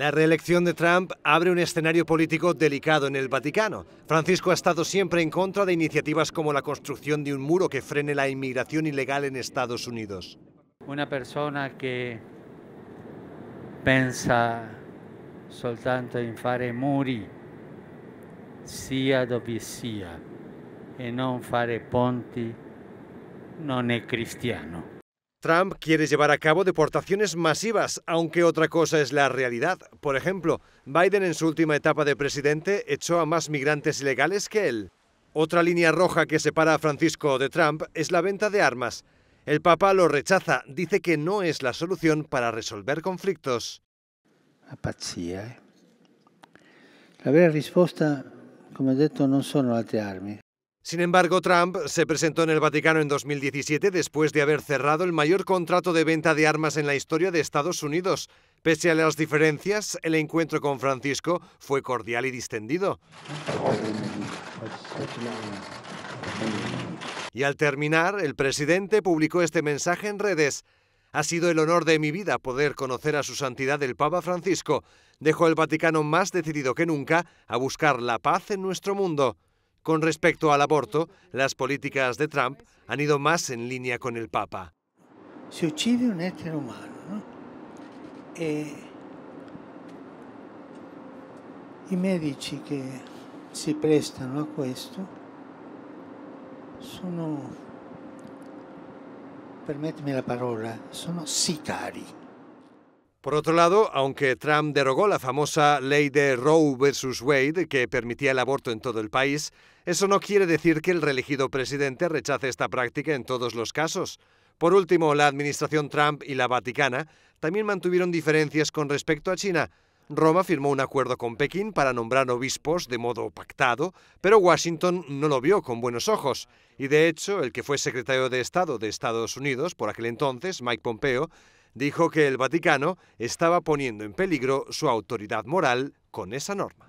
La reelección de Trump abre un escenario político delicado en el Vaticano. Francisco ha estado siempre en contra de iniciativas como la construcción de un muro que frene la inmigración ilegal en Estados Unidos. Una persona que piensa soltanto en fare muri, sia dove sia, e non fare ponti, no es cristiano. Trump quiere llevar a cabo deportaciones masivas, aunque otra cosa es la realidad. Por ejemplo, Biden en su última etapa de presidente echó a más migrantes ilegales que él. Otra línea roja que separa a Francisco de Trump es la venta de armas. El Papa lo rechaza, dice que no es la solución para resolver conflictos. La eh. La respuesta, como he dicho, no son las armas. Sin embargo, Trump se presentó en el Vaticano en 2017 después de haber cerrado el mayor contrato de venta de armas en la historia de Estados Unidos. Pese a las diferencias, el encuentro con Francisco fue cordial y distendido. Y al terminar, el presidente publicó este mensaje en redes. Ha sido el honor de mi vida poder conocer a su santidad el Papa Francisco. Dejó el Vaticano más decidido que nunca a buscar la paz en nuestro mundo. Con respecto al aborto, las políticas de Trump han ido más en línea con el Papa. Si uccide un essere umano no? e i medici che si prestano a questo sono, permettimi la parola, sono sicari. Por otro lado, aunque Trump derogó la famosa ley de Roe versus Wade que permitía el aborto en todo el país, eso no quiere decir que el reelegido presidente rechace esta práctica en todos los casos. Por último, la administración Trump y la Vaticana también mantuvieron diferencias con respecto a China. Roma firmó un acuerdo con Pekín para nombrar obispos de modo pactado, pero Washington no lo vio con buenos ojos. Y de hecho, el que fue secretario de Estado de Estados Unidos por aquel entonces, Mike Pompeo, dijo que el Vaticano estaba poniendo en peligro su autoridad moral con esa norma.